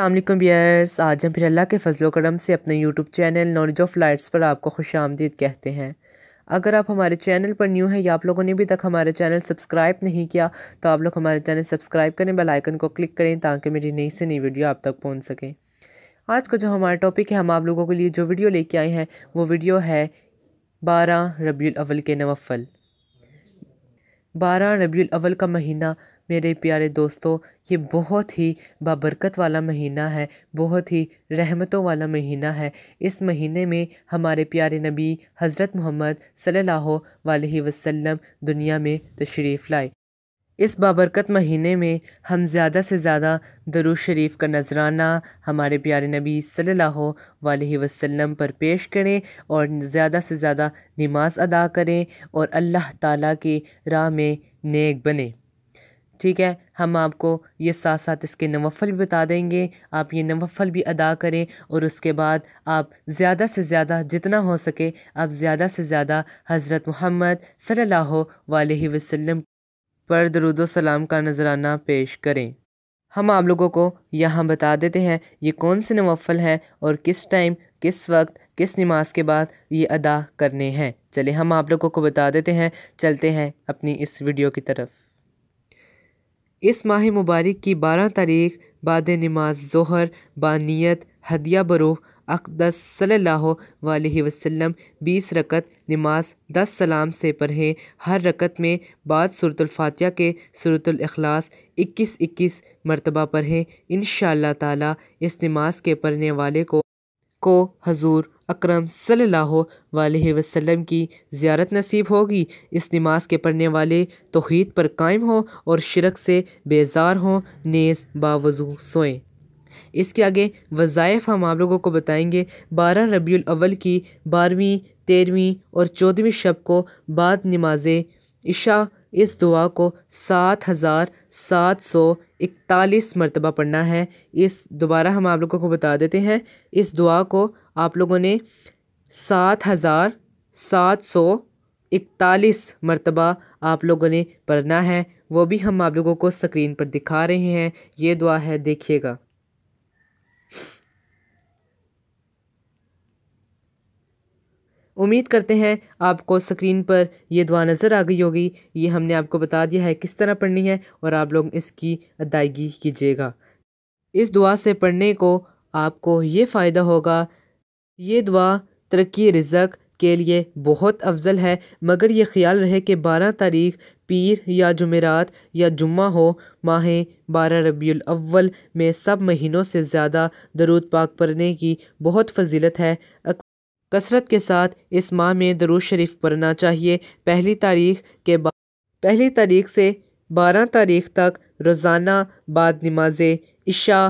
Aslam bears आज हम फिर अल्लाह के फजलो करम से अपने YouTube channel knowledge of lights पर आपको खुश आमदीद कहते हैं अगर आप हमारे चैनल पर न्यू हैं या आप लोगों ने अभी तक हमारे चैनल सब्सक्राइब नहीं किया तो आप लोग हमारे चैनल सब्सक्राइब करें बेल आइकन को क्लिक करें ताकि मेरी नई से नई वीडियो आप तक पहुँच सकें आज का जो हमारा टॉपिक है हम आप लोगों के लिए जो वीडियो लेके आए हैं वो वीडियो है बारह रबी अवल के नवफल बारह रबी अवल का महीना मेरे प्यारे दोस्तों ये बहुत ही बाबरकत वाला महीना है बहुत ही रहमतों वाला महीना है इस महीने में हमारे प्यारे नबी हज़रत मोहम्मद सल्लल्लाहु अलैहि वसल्लम दुनिया में तशरीफ़ लाए इस बाबरकत महीने में हम ज़्यादा से ज़्यादा दरुज शरीफ का नजराना हमारे प्यारे नबी सल्लल्लाहु अलैहि वसल्लम पर पेश करें और ज़्यादा से ज़्यादा नमाज अदा करें और अल्लाह ताला के राह में नेक बने ठीक है हम आपको ये साथ साथ इसके नवफल भी बता देंगे आप ये नवफल भी अदा करें और उसके बाद आप ज़्यादा से ज़्यादा जितना हो सके आप ज़्यादा से ज़्यादा हज़रत महम्मद सल्ला वसम पर दरुद सलाम का नजराना पेश करें हम आप लोगों को यहाँ बता देते हैं ये कौन से नवफल हैं और किस टाइम किस वक्त किस नमाज के बाद ये अदा करने हैं चले हम आप लोगों को बता देते हैं चलते हैं अपनी इस वीडियो की तरफ इस माह मुबारक की बारह तारीख बाद नमाज जहर बानियत हदिया बरूह अकदस सल्लल्लाहु वसम बीस रकत नमाज दस सलाम से पढ़ें हर रकत में बाद सूरतफ़ातिया के सूरतलखलास इक्कीस इक्कीस मरतबा पढ़ें इन शाह इस नमाज के पढ़ने वाले को को हजूर अकरम सल्लल्लाहु अलैहि वसल्लम की ज़्यारत नसीब होगी इस नमाज के पढ़ने वाले तोहद पर कायम हों और शिरक से बेजार हों नेज़ बावजू सोएं इसके आगे वज़ायफ़ हम आप लोगों को बताएंगे बारह रबील अव्वल की बारहवीं तेरहवीं और चौदहवीं शब को बाद नमाज इशा इस दुआ को सात हज़ार सात सौ इकतालीस मरतबा पढ़ना है इस दोबारा हम आप लोगों को बता देते हैं इस दुआ को आप लोगों ने सात हज़ार सात सौ इकतालीस मरतबा आप लोगों ने पढ़ना है वो भी हम आप लोगों को स्क्रीन पर दिखा रहे हैं ये दुआ है देखिएगा उम्मीद करते हैं आपको स्क्रीन पर ये दुआ नज़र आ गई होगी ये हमने आपको बता दिया है किस तरह पढ़नी है और आप लोग इसकी अदायगी कीजिएगा इस दुआ से पढ़ने को आपको ये फ़ायदा होगा ये दुआ तरक्की रिजक के लिए बहुत अफजल है मगर ये ख्याल रहे कि बारह तारीख पीर या जुमेरात या जुम्मा हो माह बारह रबी अव्वल में सब महीनों से ज़्यादा दरूद पाक पढ़ने की बहुत फजीलत है कसरत के साथ इस माह में दरुज शरीफ पढ़ना चाहिए पहली तारीख के बाद पहली तारीख से बारह तारीख तक रोज़ाना बाद नमाज इशा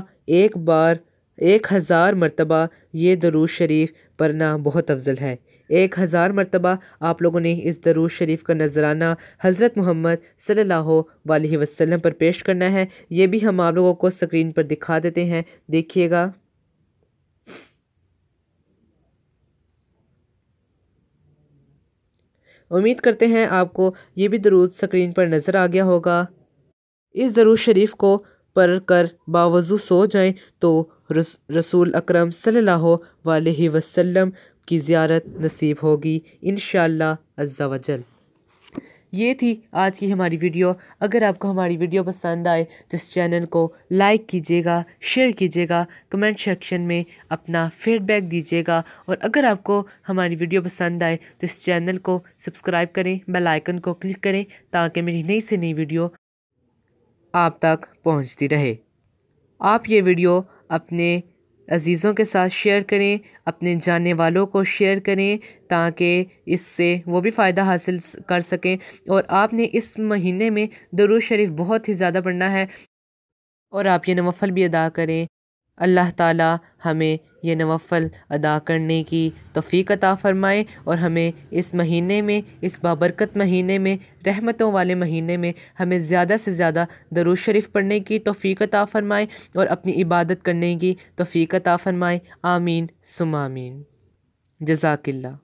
एक बार एक हज़ार मरतबा ये दरूज शरीफ पढ़ना बहुत अफजल है एक हज़ार मरतबा आप लोगों ने इस दरूज शरीफ का नजराना हज़रत मोहम्मद सल्ला वसम पर पेश करना है ये भी हम आप लोगों को स्क्रीन पर दिखा देते हैं देखिएगा उम्मीद करते हैं आपको ये भी दरूद स्क्रीन पर नज़र आ गया होगा इस दरूद शरीफ को पढ़ कर बावजू सो जाएं तो रसूल अकरम सल्लल्लाहु अलैहि वसल्लम की ज़्यारत नसीब होगी इन वजल ये थी आज की हमारी वीडियो अगर आपको हमारी वीडियो पसंद आए तो इस चैनल को लाइक कीजिएगा शेयर कीजिएगा कमेंट सेक्शन में अपना फीडबैक दीजिएगा और अगर आपको हमारी वीडियो पसंद आए तो इस चैनल को सब्सक्राइब करें बेल आइकन को क्लिक करें ताकि मेरी नई से नई वीडियो आप तक पहुंचती रहे आप ये वीडियो अपने अज़ीज़ों के साथ शेयर करें अपने जानने वालों को शेयर करें ताकि इससे वो भी फ़ायदा हासिल कर सकें और आपने इस महीने में दरुज शरीफ बहुत ही ज़्यादा पढ़ना है और आप ये नवफल भी अदा करें अल्लाह ताला हमें ये नवफ़ल अदा करने की तौफ़ीक अता फ़रमाए और हमें इस महीने में इस बाबरकत महीने में रहमतों वाले महीने में हमें ज़्यादा से ज़्यादा दरुज शरीफ पढ़ने की तौफ़ीक अता फ़रमाए और अपनी इबादत करने की तौफ़ीक अता फ़रमाए आमीन सुमामीन जजाकल्ला